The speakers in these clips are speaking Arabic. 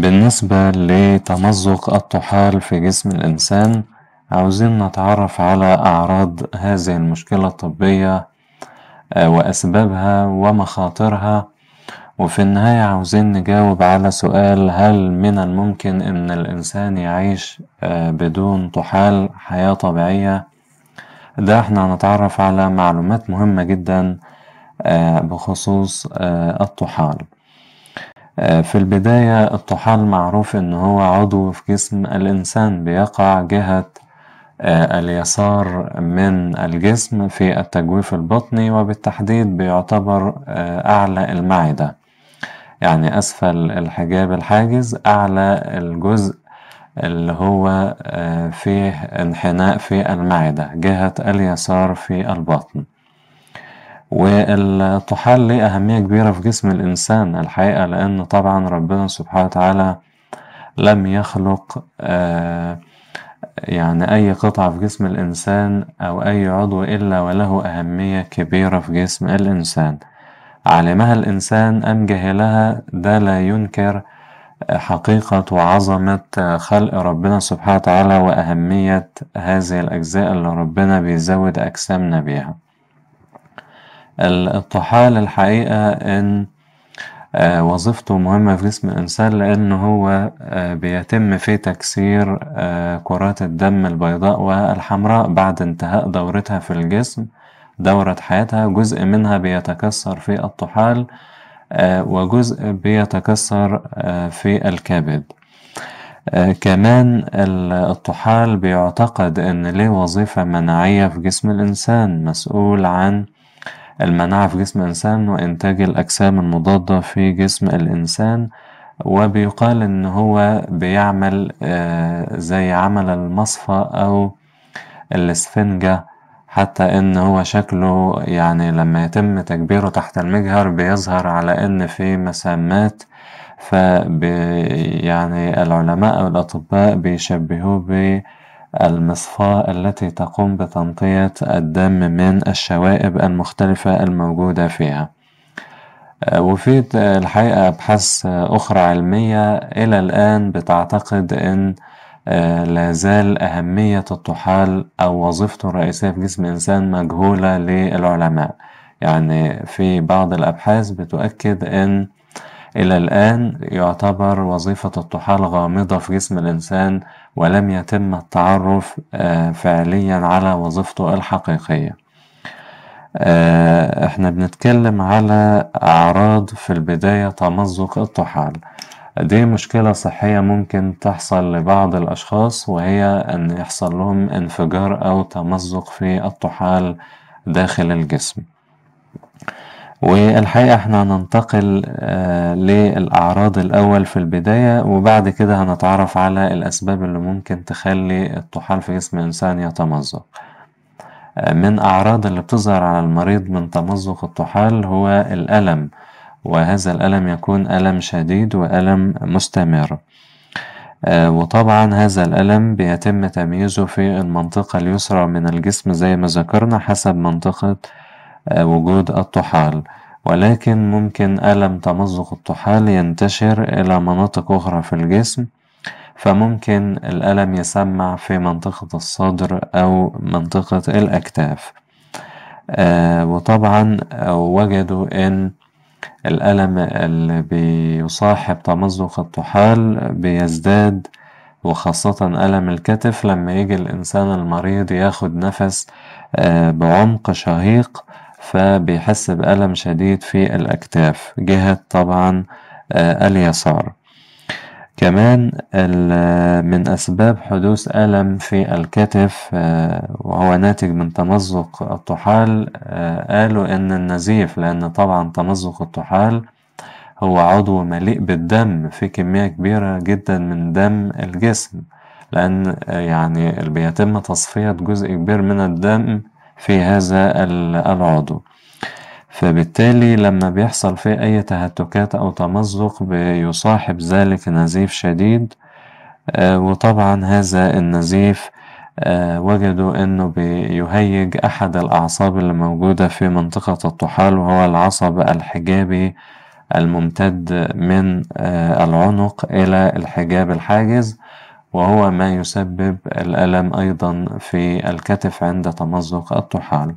بالنسبة لتمزق الطحال في جسم الإنسان عاوزين نتعرف على أعراض هذه المشكلة الطبية آه، وأسبابها ومخاطرها وفي النهاية عاوزين نجاوب على سؤال هل من الممكن إن الإنسان يعيش آه، بدون طحال حياة طبيعية ده احنا هنتعرف على معلومات مهمة جدا آه، بخصوص الطحال آه، في البداية الطحال معروف إن هو عضو في جسم الإنسان بيقع جهة آه، اليسار من الجسم في التجويف البطني وبالتحديد بيعتبر آه، أعلى المعدة يعني أسفل الحجاب الحاجز أعلى الجزء اللي هو فيه انحناء في المعدة جهة اليسار في البطن والطحال ليه أهمية كبيرة في جسم الإنسان الحقيقة لأن طبعا ربنا سبحانه وتعالى لم يخلق آه يعني أي قطعة في جسم الإنسان أو أي عضو إلا وله أهمية كبيرة في جسم الإنسان علمها الإنسان أم جهلها ده لا ينكر آه، حقيقة وعظمة آه، خلق ربنا سبحانه وتعالى وأهمية هذه الأجزاء اللي ربنا بيزود أجسامنا بيها الطحال الحقيقة إن آه، وظيفته مهمة في جسم الإنسان لأن هو آه، بيتم فيه تكسير آه، كرات الدم البيضاء والحمراء بعد انتهاء دورتها في الجسم دورة حياتها جزء منها بيتكسر في الطحال وجزء بيتكسر في الكبد كمان الطحال بيعتقد ان ليه وظيفة مناعية في جسم الانسان مسؤول عن المناعة في جسم الإنسان وإنتاج الأجسام المضادة في جسم الإنسان وبيقال إن هو بيعمل آه، زي عمل المصفى أو الإسفنجة حتى إن هو شكله يعني لما يتم تكبيره تحت المجهر بيظهر على إن في مسامات فبي يعني العلماء أو الأطباء بيشبهوه المصفاة التي تقوم بتنقية الدم من الشوائب المختلفة الموجودة فيها آه، وفي الحقيقة أبحاث أخرى علمية إلى الآن بتعتقد أن آه، لازال أهمية الطحال أو وظيفته الرئيسية في جسم الإنسان مجهولة للعلماء يعني في بعض الأبحاث بتؤكد أن إلى الآن يعتبر وظيفة الطحال غامضة في جسم الإنسان ولم يتم التعرف آه، فعليا على وظيفته الحقيقية آه، احنا بنتكلم على أعراض في البداية تمزق الطحال دي مشكلة صحية ممكن تحصل لبعض الأشخاص وهي أن يحصل لهم انفجار أو تمزق في الطحال داخل الجسم والحقيقة احنا هننتقل آه، للأعراض الأول في البداية وبعد كده هنتعرف على الأسباب اللي ممكن تخلي الطحال في جسم الإنسان يتمزق آه، من أعراض اللي بتظهر على المريض من تمزق الطحال هو الألم وهذا الألم يكون ألم شديد وألم مستمر آه، وطبعا هذا الألم بيتم تمييزه في المنطقة اليسرى من الجسم زي ما ذكرنا حسب منطقة وجود الطحال ولكن ممكن ألم تمزق الطحال ينتشر إلى مناطق أخرى في الجسم فممكن الألم يسمع في منطقة الصدر أو منطقة الأكتاف آه، وطبعا آه، وجدوا أن الألم اللي بيصاحب تمزق الطحال بيزداد وخاصة ألم الكتف لما يجي الإنسان المريض ياخد نفس آه، بعمق شهيق فبيحس بألم شديد في الأكتاف جهة طبعا آه، اليسار كمان آه، من أسباب حدوث ألم في الكتف آه، وهو ناتج من تمزق الطحال قالوا إن النزيف لأن طبعا تمزق الطحال هو عضو مليء بالدم في كمية كبيرة جدا من دم الجسم لأن يعني بيتم تصفية جزء كبير من الدم في هذا العضو فبالتالي لما بيحصل فيه أي تهتكات أو تمزق بيصاحب ذلك نزيف شديد آه، وطبعا هذا النزيف آه، وجدوا أنه بيهيج أحد الأعصاب اللي موجودة في منطقة الطحال وهو العصب الحجابي الممتد من آه، العنق إلى الحجاب الحاجز وهو ما يسبب الألم أيضا في الكتف عند تمزق الطحال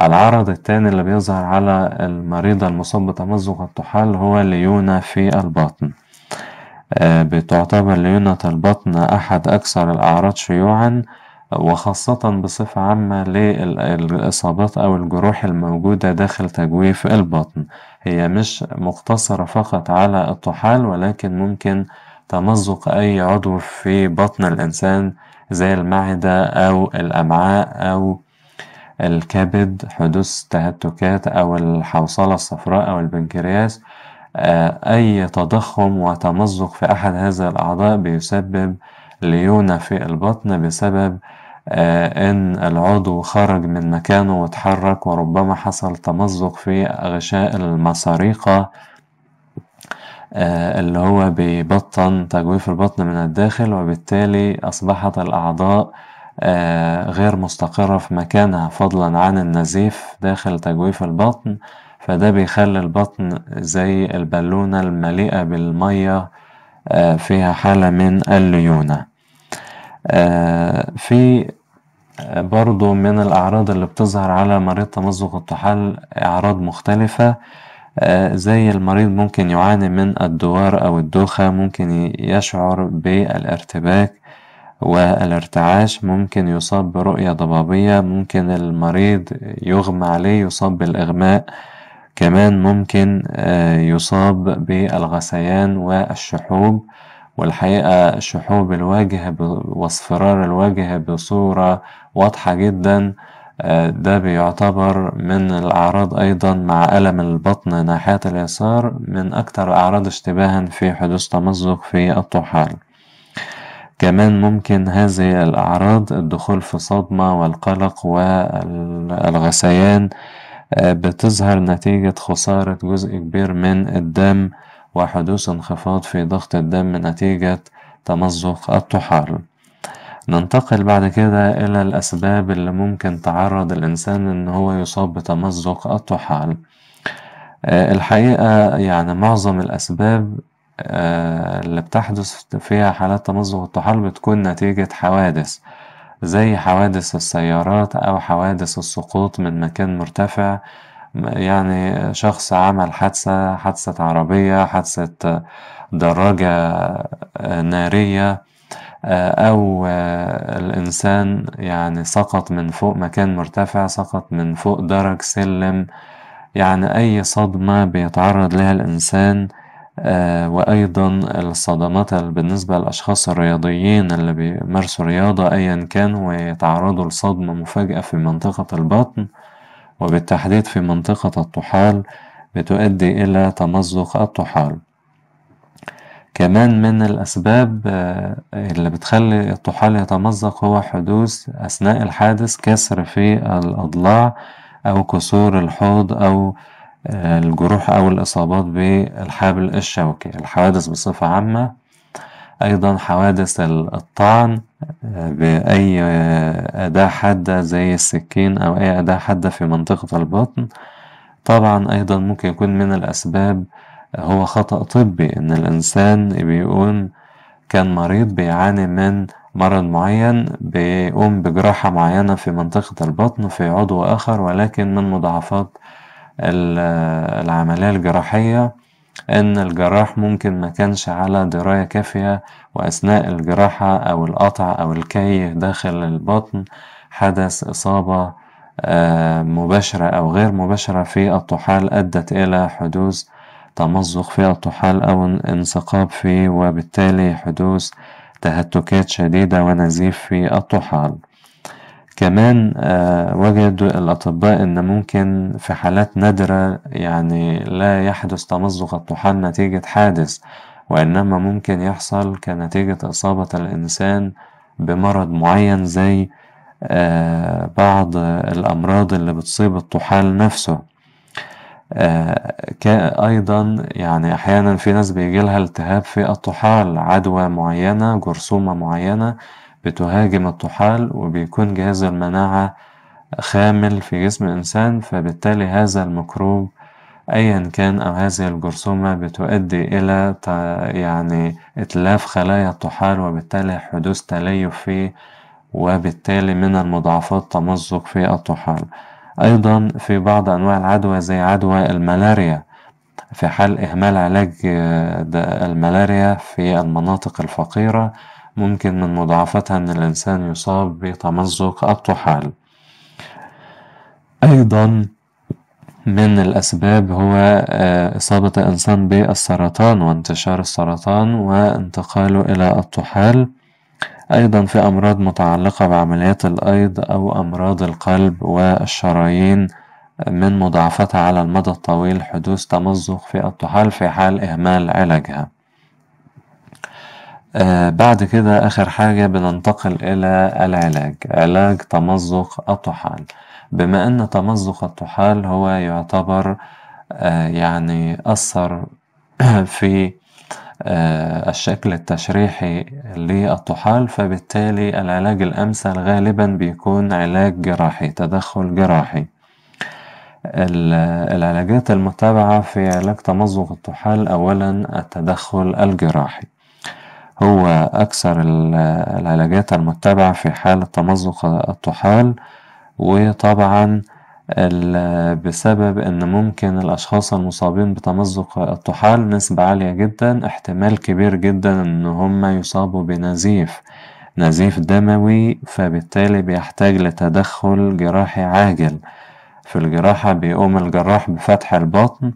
العرض الثاني اللي بيظهر على المريضة المصاب بتمزق الطحال هو ليونة في البطن آه، بتعتبر ليونة البطن أحد أكثر الأعراض شيوعا وخاصة بصفة عامة للإصابات أو الجروح الموجودة داخل تجويف البطن هي مش مقتصرة فقط على الطحال ولكن ممكن تمزق أي عضو في بطن الإنسان زي المعدة أو الأمعاء أو الكبد حدوث تهتكات أو الحوصلة الصفراء أو البنكرياس آه، أي تضخم وتمزق في أحد هذه الأعضاء بيسبب ليونة في البطن بسبب آه، إن العضو خرج من مكانه وتحرك وربما حصل تمزق في غشاء المصاريقة آه، اللي هو بيبطن تجويف البطن من الداخل وبالتالي أصبحت الأعضاء آه، غير مستقرة في مكانها فضلا عن النزيف داخل تجويف البطن فده بيخلي البطن زي البالونة المليئة بالمية آه، فيها حالة من الليونة في برضو من الأعراض اللي بتظهر على مريض تمزق الطحال أعراض مختلفة آه، زي المريض ممكن يعاني من الدوار أو الدوخة ممكن يشعر بالارتباك والارتعاش ممكن يصاب برؤية ضبابية ممكن المريض يغمى عليه يصاب بالإغماء كمان ممكن آه، يصاب بالغثيان والشحوب والحقيقة شحوب الوجه واصفرار الوجه بصورة واضحة جدا آه، ده بيعتبر من الأعراض أيضا مع ألم البطن ناحية اليسار من أكثر الأعراض اشتباها في حدوث تمزق في الطحال كمان ممكن هذه الأعراض الدخول في صدمة والقلق والغثيان آه، بتظهر نتيجة خسارة جزء كبير من الدم وحدوث انخفاض في ضغط الدم نتيجة تمزق الطحال ننتقل بعد كده إلى الأسباب اللي ممكن تعرض الإنسان إن هو يصاب بتمزق الطحال آه، الحقيقة يعني معظم الأسباب آه، اللي بتحدث فيها حالات تمزق الطحال بتكون نتيجة حوادث زي حوادث السيارات أو حوادث السقوط من مكان مرتفع يعني شخص عمل حادثة حادثة عربية حادثة آه، دراجة نارية آه، أو آه، الإنسان يعني سقط من فوق مكان مرتفع سقط من فوق درج سلم يعني أي صدمة بيتعرض لها الإنسان آه، وأيضا الصدمات بالنسبة للأشخاص الرياضيين اللي بيمارسوا رياضة أيا كان ويتعرضوا لصدمة مفاجئة في منطقة البطن وبالتحديد في منطقة الطحال بتؤدي إلى تمزق الطحال كمان من الأسباب آه، اللي بتخلي الطحال يتمزق هو حدوث أثناء الحادث كسر في الأضلاع أو كسور الحوض أو آه، الجروح أو الإصابات بالحبل الشوكي الحوادث بصفة عامة أيضا حوادث الطعن آه، بأي أداة حادة زي السكين أو أي أداة حادة في منطقة البطن طبعا أيضا ممكن يكون من الأسباب هو خطأ طبي إن الإنسان بيقوم كان مريض بيعاني من مرض معين بيقوم بجراحة معينة في منطقة البطن في عضو آخر ولكن من مضاعفات العملية الجراحية إن الجراح ممكن ما كانش على دراية كافية وأثناء الجراحة أو القطع أو الكي داخل البطن حدث إصابة آه، مباشرة أو غير مباشرة في الطحال أدت إلى حدوث تمزق في الطحال أو انسقاب فيه وبالتالي حدوث تهتكات شديدة ونزيف في الطحال كمان آه، وجد الأطباء إن ممكن في حالات نادرة يعني لا يحدث تمزق الطحال نتيجة حادث وإنما ممكن يحصل كنتيجة إصابة الإنسان بمرض معين زي آه، بعض الأمراض اللي بتصيب الطحال نفسه آه، أيضا يعني أحيانا في ناس بيجي لها التهاب في الطحال عدوى معينة جرثومة معينة بتهاجم الطحال وبيكون جهاز المناعة خامل في جسم الإنسان فبالتالي هذا الميكروب أيا كان أو هذه الجرثومة بتؤدي إلى يعني إتلاف خلايا الطحال وبالتالي حدوث تليف فيه وبالتالي من المضاعفات تمزق في الطحال أيضا في بعض أنواع العدوى زي عدوى الملاريا في حال إهمال علاج الملاريا في المناطق الفقيرة ممكن من مضاعفتها أن الإنسان يصاب بتمزق الطحال أيضا من الأسباب هو آه، إصابة الإنسان بالسرطان وانتشار السرطان وانتقاله إلى الطحال أيضا في أمراض متعلقة بعمليات الأيض أو أمراض القلب والشرايين من مضاعفتها على المدى الطويل حدوث تمزق في الطحال في حال إهمال علاجها آه، بعد كده آخر حاجة بننتقل إلى العلاج علاج تمزق الطحال بما أن تمزق الطحال هو يعتبر آه، يعني أثر في آه، الشكل التشريحي للطحال فبالتالي العلاج الأمثل غالبا بيكون علاج جراحي تدخل جراحي العلاجات المتبعة في علاج تمزق الطحال أولا التدخل الجراحي هو أكثر العلاجات المتبعة في حالة تمزق الطحال وطبعا بسبب ان ممكن الاشخاص المصابين بتمزق الطحال نسبة عالية جدا احتمال كبير جدا ان هم يصابوا بنزيف نزيف دموي فبالتالي بيحتاج لتدخل جراحي عاجل في الجراحة بيقوم الجراح بفتح البطن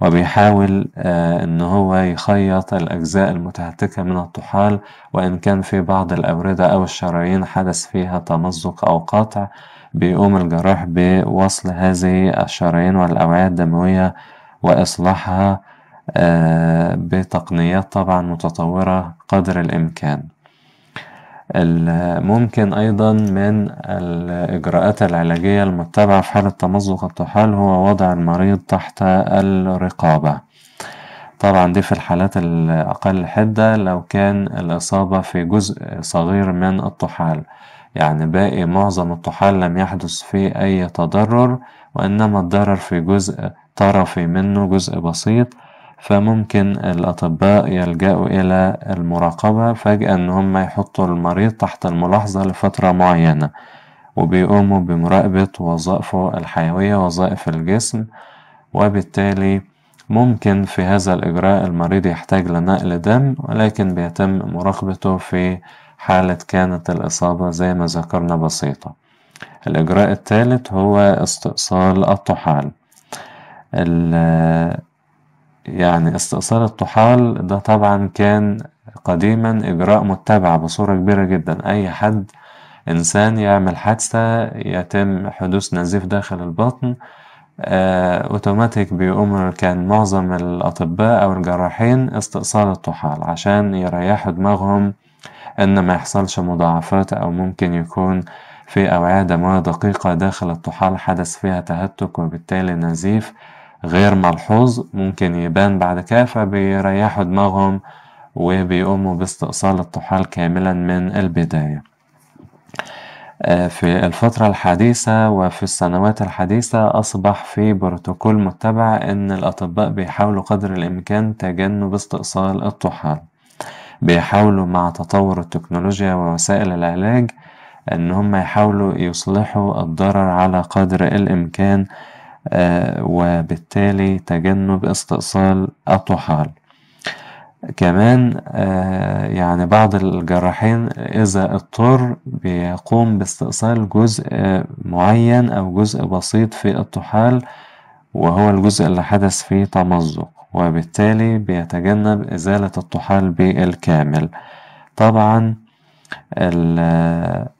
وبيحاول آه، ان هو يخيط الاجزاء المتهتكة من الطحال وان كان في بعض الاوردة او الشرايين حدث فيها تمزق او قطع بيقوم الجراح بوصل هذه الشرايين والأوعية الدموية وإصلاحها آه، بتقنيات طبعا متطورة قدر الإمكان ممكن أيضا من الإجراءات العلاجية المتبعة في حالة تمزق الطحال هو وضع المريض تحت الرقابة طبعا دي في الحالات الأقل حدة لو كان الإصابة في جزء صغير من الطحال يعني باقي معظم الطحال لم يحدث فيه أي تضرر وإنما الضرر في جزء طرفي منه جزء بسيط فممكن الأطباء يلجأوا إلى المراقبة فجأة إن هم يحطوا المريض تحت الملاحظة لفترة معينة وبيقوموا بمراقبة وظائفه الحيوية وظائف الجسم وبالتالي ممكن في هذا الإجراء المريض يحتاج لنقل دم ولكن بيتم مراقبته في حالة كانت الإصابة زي ما ذكرنا بسيطة الإجراء الثالث هو استئصال الطحال يعني استئصال الطحال ده طبعا كان قديما إجراء متبع بصورة كبيرة جدا أي حد إنسان يعمل حادثة يتم حدوث نزيف داخل البطن آه، أوتوماتيك بيقوم كان معظم الأطباء أو الجراحين استئصال الطحال عشان يريحوا دماغهم إن ما يحصلش مضاعفات أو ممكن يكون في أوعية دموية دقيقة داخل الطحال حدث فيها تهتك وبالتالي نزيف غير ملحوظ ممكن يبان بعد كده بيريحوا دماغهم وبيقوموا باستئصال الطحال كاملا من البداية آه، في الفترة الحديثة وفي السنوات الحديثة أصبح في بروتوكول متبع إن الأطباء بيحاولوا قدر الإمكان تجنب استئصال الطحال بيحاولوا مع تطور التكنولوجيا ووسائل العلاج ان هم يحاولوا يصلحوا الضرر على قدر الامكان آه، وبالتالي تجنب استئصال الطحال كمان آه، يعني بعض الجراحين إذا اضطر بيقوم باستئصال جزء آه، معين أو جزء بسيط في الطحال وهو الجزء اللي حدث فيه تمزق وبالتالي بيتجنب إزالة الطحال بالكامل طبعا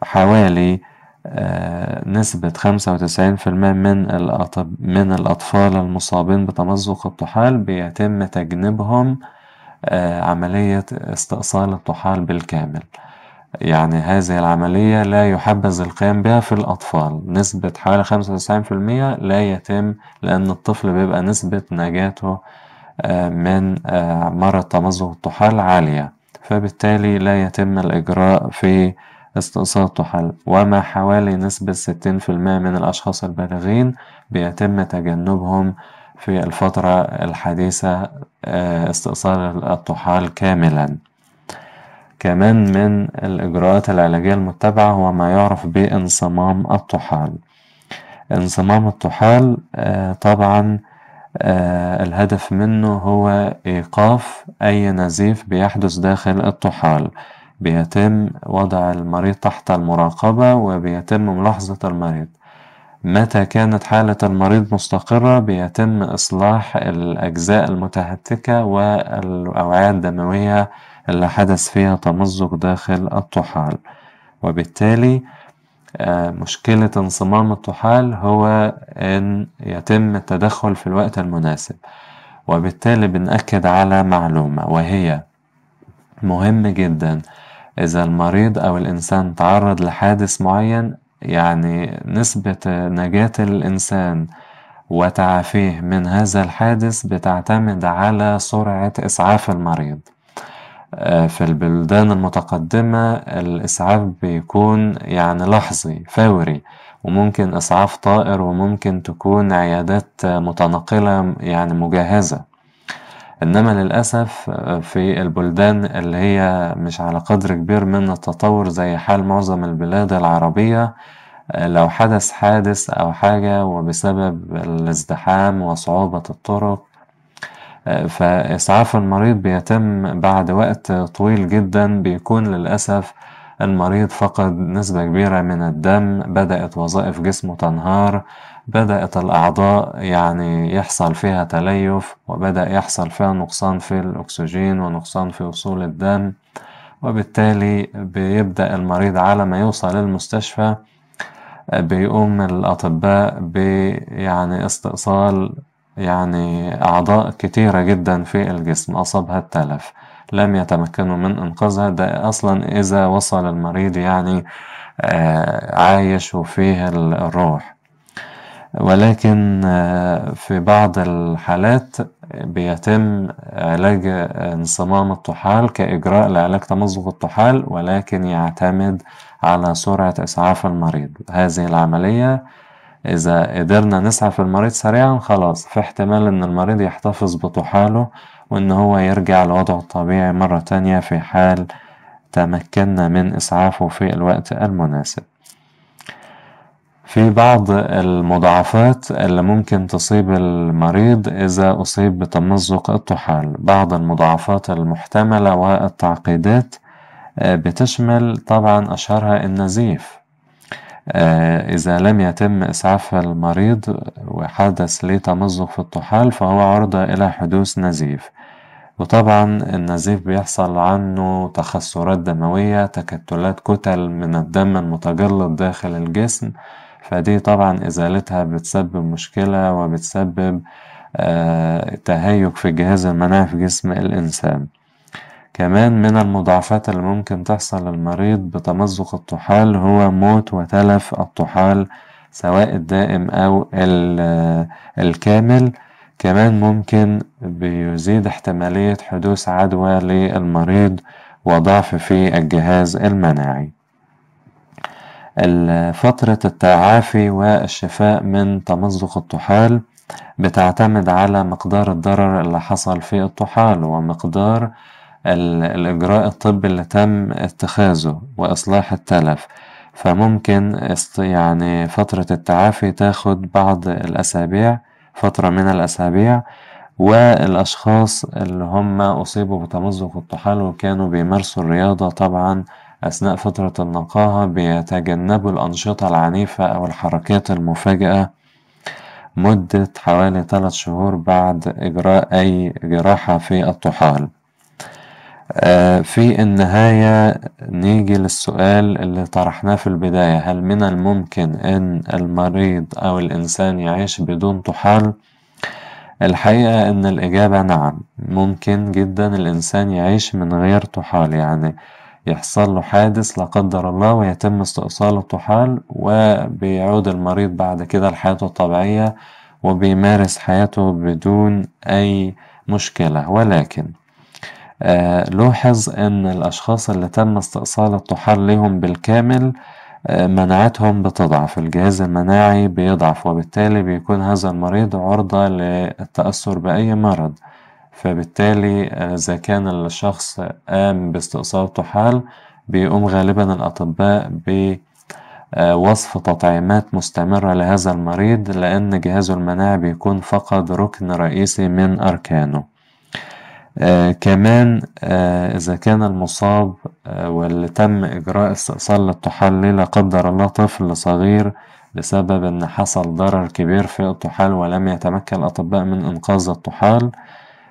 حوالي آه، نسبة خمسة وتسعين من من الأطفال المصابين بتمزق الطحال بيتم تجنبهم آه، عملية استئصال الطحال بالكامل يعني هذه العملية لا يحبذ القيام بها في الأطفال نسبة حوالي خمسة وتسعين لا يتم لأن الطفل بيبقى نسبة نجاته آه، من مرض تمزق الطحال عالية فبالتالي لا يتم الإجراء في استئصال الطحال وما حوالي نسبة 60% من الأشخاص البالغين بيتم تجنبهم في الفترة الحديثة آه، استئصال الطحال كاملا كمان من الإجراءات العلاجية المتبعة هو ما يعرف بانصمام الطحال انصمام الطحال آه، طبعا آه، الهدف منه هو إيقاف أي نزيف بيحدث داخل الطحال بيتم وضع المريض تحت المراقبة وبيتم ملاحظة المريض متى كانت حالة المريض مستقرة بيتم إصلاح الأجزاء المتهتكة والأوعية الدموية اللي حدث فيها تمزق داخل الطحال وبالتالي آه، مشكلة انصمام الطحال هو أن يتم التدخل في الوقت المناسب وبالتالي بنأكد على معلومة وهي مهم جدا إذا المريض أو الإنسان تعرض لحادث معين يعني نسبة نجاة الإنسان وتعافيه من هذا الحادث بتعتمد على سرعة إسعاف المريض آه، في البلدان المتقدمة الإسعاف بيكون يعني لحظي فوري وممكن إسعاف طائر وممكن تكون عيادات متنقلة يعني مجهزة إنما للأسف في البلدان اللي هي مش على قدر كبير من التطور زي حال معظم البلاد العربية آه، لو حدث حادث أو حاجة وبسبب الازدحام وصعوبة الطرق فإسعاف المريض بيتم بعد وقت طويل جدا بيكون للأسف المريض فقد نسبة كبيرة من الدم بدأت وظائف جسمه تنهار بدأت الأعضاء يعني يحصل فيها تليف وبدأ يحصل فيها نقصان في الأكسجين ونقصان في وصول الدم وبالتالي بيبدأ المريض على ما يوصل للمستشفى بيقوم الأطباء بيعني استئصال يعني أعضاء كتيرة جدا في الجسم أصابها التلف لم يتمكنوا من إنقاذها ده أصلا إذا وصل المريض يعني آه، عايش وفيه الروح ولكن آه، في بعض الحالات بيتم علاج انصمام الطحال كإجراء لعلاج تمزق الطحال ولكن يعتمد على سرعة إسعاف المريض هذه العملية إذا قدرنا نسعف المريض سريعا خلاص في احتمال إن المريض يحتفظ بطحاله وإن هو يرجع لوضعه الطبيعي مرة تانية في حال تمكنا من إسعافه في الوقت المناسب في بعض المضاعفات اللي ممكن تصيب المريض إذا أصيب بتمزق الطحال بعض المضاعفات المحتملة والتعقيدات آه، بتشمل طبعا أشهرها النزيف آه، إذا لم يتم إسعاف المريض وحدث ليه تمزق في الطحال فهو عرضة إلى حدوث نزيف وطبعا النزيف بيحصل عنه تخثرات دموية تكتلات كتل من الدم المتجلط داخل الجسم فدي طبعا إزالتها بتسبب مشكلة وبتسبب آه، تهيج في الجهاز المناعي في جسم الإنسان كمان من المضاعفات اللي ممكن تحصل للمريض بتمزق الطحال هو موت وتلف الطحال سواء الدائم أو الكامل كمان ممكن بيزيد احتمالية حدوث عدوى للمريض وضعف في الجهاز المناعي فترة التعافي والشفاء من تمزق الطحال بتعتمد على مقدار الضرر اللي حصل في الطحال ومقدار الإجراء الطبي اللي تم اتخاذه وإصلاح التلف فممكن يعني فترة التعافي تاخد بعض الأسابيع فترة من الأسابيع والأشخاص اللي هم أصيبوا بتمزق الطحال وكانوا بيمارسوا الرياضة طبعا أثناء فترة النقاهة بيتجنبوا الأنشطة العنيفة أو الحركات المفاجئة مدة حوالي ثلاث شهور بعد إجراء أي جراحة في الطحال آه، في النهاية نيجي للسؤال اللي طرحناه في البداية هل من الممكن أن المريض أو الإنسان يعيش بدون طحال؟ الحقيقة أن الإجابة نعم ممكن جدا الإنسان يعيش من غير طحال يعني يحصل له حادث لا قدر الله ويتم استئصال الطحال وبيعود المريض بعد كده لحياته الطبيعية وبيمارس حياته بدون أي مشكلة ولكن آه، لوحظ أن الأشخاص اللي تم استئصال الطحال لهم بالكامل آه، مناعتهم بتضعف الجهاز المناعي بيضعف وبالتالي بيكون هذا المريض عرضة للتأثر بأي مرض فبالتالي آه، إذا كان الشخص قام باستئصال طحال بيقوم غالبا الأطباء بوصف تطعيمات مستمرة لهذا المريض لأن جهازه المناعي بيكون فقد ركن رئيسي من أركانه آه كمان آه إذا كان المصاب آه واللي تم إجراء استئصال للطحال لا قدر الله طفل صغير بسبب إن حصل ضرر كبير في الطحال ولم يتمكن الأطباء من إنقاذ الطحال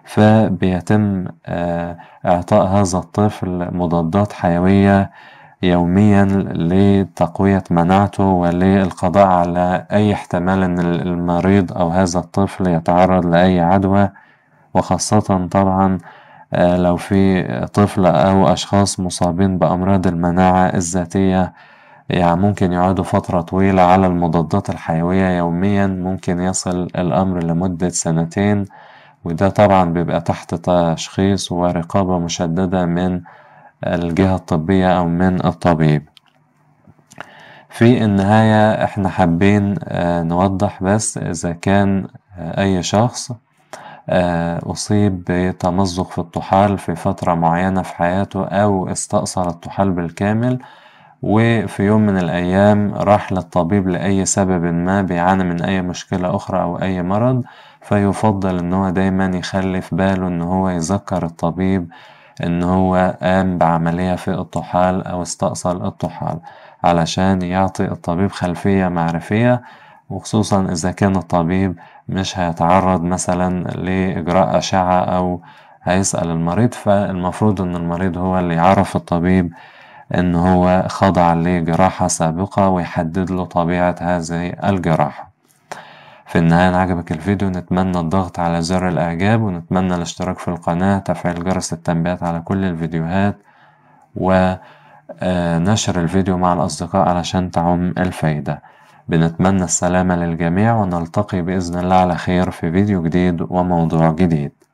فبيتم آه، إعطاء هذا الطفل مضادات حيوية يوميا لتقوية مناعته وللقضاء على أي احتمال أن المريض أو هذا الطفل يتعرض لأي عدوى وخاصة طبعا آه، لو في طفل أو أشخاص مصابين بأمراض المناعة الذاتية يعني ممكن يقعدوا فترة طويلة على المضادات الحيوية يوميا ممكن يصل الأمر لمدة سنتين وده طبعا بيبقى تحت تشخيص ورقابة مشددة من الجهة الطبية أو من الطبيب في النهاية احنا حابين آه، نوضح بس إذا كان آه، أي شخص آه، أصيب بتمزق في الطحال في فترة معينة في حياته أو استأثر الطحال بالكامل وفي يوم من الأيام راح للطبيب لأي سبب ما بيعاني من أي مشكلة أخرى أو أي مرض فيفضل إن هو دايما يخلي في باله إن هو يذكر الطبيب إن هو قام بعملية في الطحال أو استأصل الطحال علشان يعطي الطبيب خلفية معرفية وخصوصا إذا كان الطبيب مش هيتعرض مثلا لإجراء أشعة أو هيسأل المريض فالمفروض إن المريض هو اللي يعرف الطبيب إن هو خضع لجراحة سابقة ويحدد له طبيعة هذه الجراحة في النهاية إن عجبك الفيديو نتمنى الضغط على زر الإعجاب ونتمنى الاشتراك في القناة تفعيل جرس التنبيهات على كل الفيديوهات ونشر آه، الفيديو مع الأصدقاء علشان تعم الفايدة بنتمنى السلامة للجميع ونلتقي بإذن الله على خير في فيديو جديد وموضوع جديد